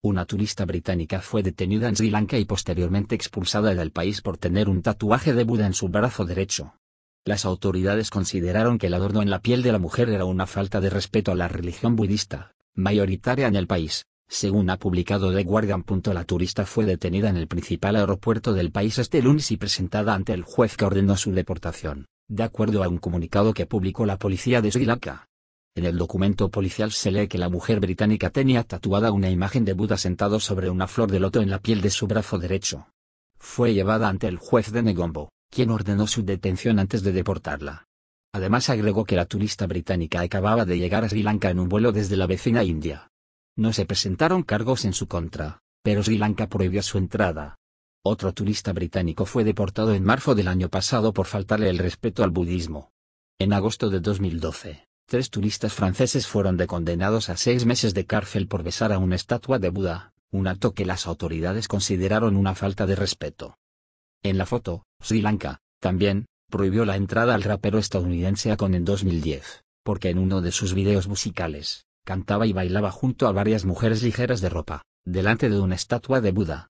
Una turista británica fue detenida en Sri Lanka y posteriormente expulsada del país por tener un tatuaje de Buda en su brazo derecho. Las autoridades consideraron que el adorno en la piel de la mujer era una falta de respeto a la religión budista, mayoritaria en el país. Según ha publicado The Guardian. La turista fue detenida en el principal aeropuerto del país este lunes y presentada ante el juez que ordenó su deportación, de acuerdo a un comunicado que publicó la policía de Sri Lanka. En el documento policial se lee que la mujer británica tenía tatuada una imagen de Buda sentado sobre una flor de loto en la piel de su brazo derecho. Fue llevada ante el juez de Negombo, quien ordenó su detención antes de deportarla. Además agregó que la turista británica acababa de llegar a Sri Lanka en un vuelo desde la vecina India. No se presentaron cargos en su contra, pero Sri Lanka prohibió su entrada. Otro turista británico fue deportado en marzo del año pasado por faltarle el respeto al budismo. En agosto de 2012 Tres turistas franceses fueron condenados a seis meses de cárcel por besar a una estatua de Buda, un acto que las autoridades consideraron una falta de respeto. En la foto, Sri Lanka, también, prohibió la entrada al rapero estadounidense Con en 2010, porque en uno de sus videos musicales, cantaba y bailaba junto a varias mujeres ligeras de ropa, delante de una estatua de Buda.